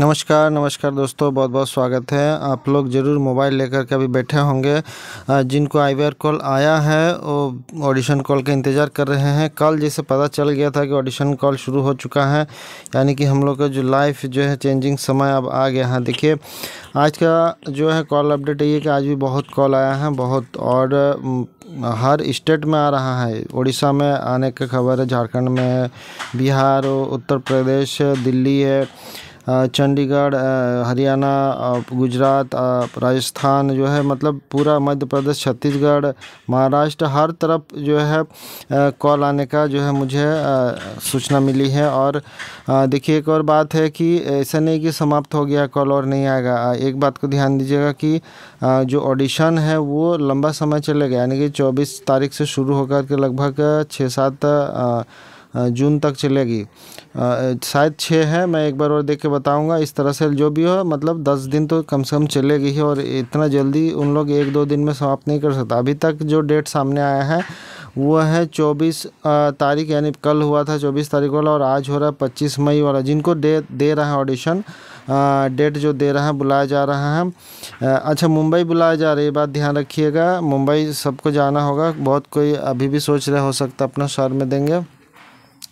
नमस्कार नमस्कार दोस्तों बहुत बहुत स्वागत है आप लोग ज़रूर मोबाइल लेकर के अभी बैठे होंगे जिनको आई कॉल आया है वो ऑडिशन कॉल का इंतज़ार कर रहे हैं कल जैसे पता चल गया था कि ऑडिशन कॉल शुरू हो चुका है यानी कि हम लोग का जो लाइफ जो है चेंजिंग समय अब आ गया है देखिए आज का जो है कॉल अपडेट ये कि आज भी बहुत कॉल आया है बहुत और हर स्टेट में आ रहा है उड़ीसा में आने की खबर है झारखंड में बिहार उत्तर प्रदेश दिल्ली है चंडीगढ़ हरियाणा गुजरात राजस्थान जो है मतलब पूरा मध्य प्रदेश छत्तीसगढ़ महाराष्ट्र हर तरफ जो है कॉल आने का जो है मुझे सूचना मिली है और देखिए एक और बात है कि ऐसा नहीं कि समाप्त हो गया कॉल और नहीं आएगा एक बात को ध्यान दीजिएगा कि जो ऑडिशन है वो लंबा समय चलेगा यानी कि चौबीस तारीख से शुरू होकर के लगभग छः सात जून तक चलेगी शायद छः है मैं एक बार और देख के बताऊँगा इस तरह से जो भी हो मतलब दस दिन तो कम से कम चलेगी ही और इतना जल्दी उन लोग एक दो दिन में समाप्त नहीं कर सकता अभी तक जो डेट सामने आया है वो है चौबीस तारीख यानी कल हुआ था चौबीस तारीख वाला और आज हो रहा है पच्चीस मई वाला जिनको डे दे रहा है ऑडिशन डेट जो दे रहा है बुलाया जा रहा है अच्छा मुंबई बुलाया जा रही है बात ध्यान रखिएगा मुंबई सबको जाना होगा बहुत कोई अभी भी सोच रहे हो सकता अपना शहर में देंगे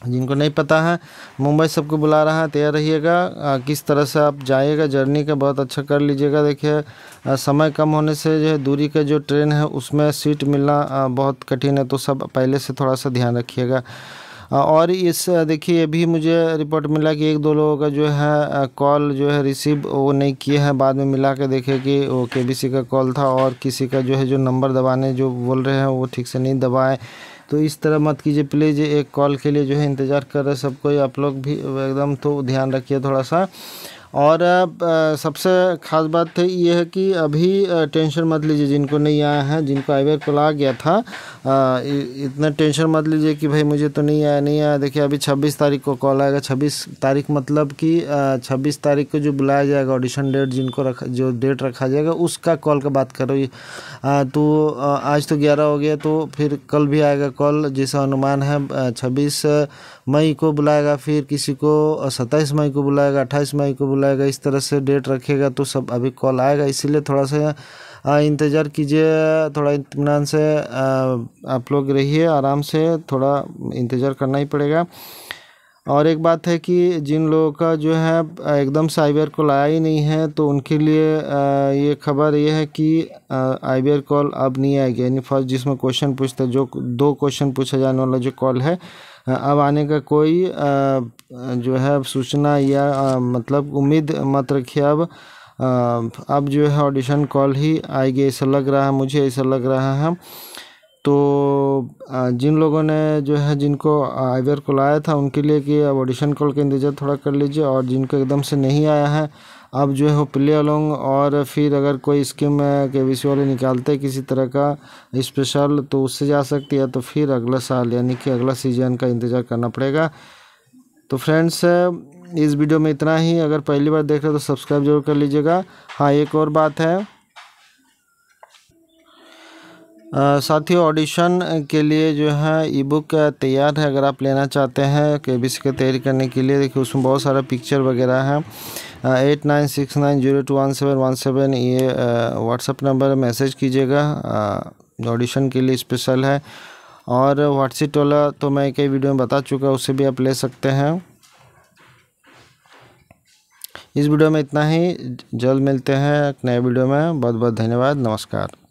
जिनको नहीं पता है मुंबई सबको बुला रहा है तैयार रहिएगा किस तरह से आप जाइएगा जर्नी का बहुत अच्छा कर लीजिएगा देखिए समय कम होने से जो है दूरी का जो ट्रेन है उसमें सीट मिलना आ, बहुत कठिन है तो सब पहले से थोड़ा सा ध्यान रखिएगा और इस देखिए ये भी मुझे रिपोर्ट मिला कि एक दो लोगों का जो है कॉल जो है रिसीव वो नहीं किए हैं बाद में मिला के देखे कि वो के का कॉल था और किसी का जो है जो नंबर दबाने जो बोल रहे हैं वो ठीक से नहीं दबाएँ तो इस तरह मत कीजिए प्लीज़ एक कॉल के लिए जो है इंतज़ार कर रहे सबको आप लोग भी एकदम तो ध्यान रखिए थोड़ा सा और सबसे ख़ास बात तो ये है कि अभी टेंशन मत लीजिए जिनको नहीं आया है जिनको वेयर कॉल आ गया था इतना टेंशन मत लीजिए कि भाई मुझे तो नहीं आया नहीं आया देखिए अभी 26 तारीख को कॉल आएगा 26 तारीख मतलब कि 26 तारीख को जो बुलाया जाएगा ऑडिशन डेट जिनको रखा जो डेट रखा जाएगा उसका कॉल का बात करो तो आज तो ग्यारह हो गया तो फिर कल भी आएगा कॉल जैसा अनुमान है छब्बीस मई को बुलाएगा फिर किसी को सत्ताईस मई को बुलाएगा अट्ठाईस मई को बुलाएगा आएगा इस तरह से डेट रखेगा तो सब अभी कॉल आएगा इसीलिए थोड़ा सा इंतज़ार कीजिए थोड़ा इतमान से आप लोग रहिए आराम से थोड़ा इंतज़ार करना ही पड़ेगा और एक बात है कि जिन लोगों का जो है एकदम साइबर कॉल आया ही नहीं है तो उनके लिए ये खबर ये है कि आईबीआर कॉल अब नहीं आएगी यानी फर्स्ट जिसमें क्वेश्चन पूछते जो दो क्वेश्चन पूछा जाने वाला जो कॉल है अब आने का कोई जो है सूचना या मतलब उम्मीद मत रखिए अब अब जो है ऑडिशन कॉल ही आएगी ऐसा लग रहा है मुझे ऐसा लग रहा है तो जिन लोगों ने जो है जिनको आईवेयर को लाया था उनके लिए कि अब ऑडिशन कॉल का इंतज़ार थोड़ा कर लीजिए और जिनको एकदम से नहीं आया है अब जो है वो प्ले अलोंग और फिर अगर कोई स्कीम के वी वाले निकालते हैं किसी तरह का स्पेशल तो उससे जा सकती है तो फिर अगला साल यानी कि अगला सीजन का इंतज़ार करना पड़ेगा तो फ्रेंड्स इस वीडियो में इतना ही अगर पहली बार देख रहे हो तो सब्सक्राइब जरूर कर लीजिएगा हाँ एक और बात है साथियों ऑडिशन के लिए जो है ई बुक तैयार है अगर आप लेना चाहते हैं के बी की तैयारी करने के लिए देखिए उसमें बहुत सारा पिक्चर वगैरह है eight nine six nine zero two one seven one seven ये व्हाट्सअप नंबर मैसेज कीजिएगा ऑडिशन के लिए स्पेशल है और व्हाट्सएप वाला तो मैं कई वीडियो में बता चुका उससे भी आप ले सकते हैं इस वीडियो में इतना ही जल्द मिलते हैं एक नए वीडियो में बहुत बहुत धन्यवाद नमस्कार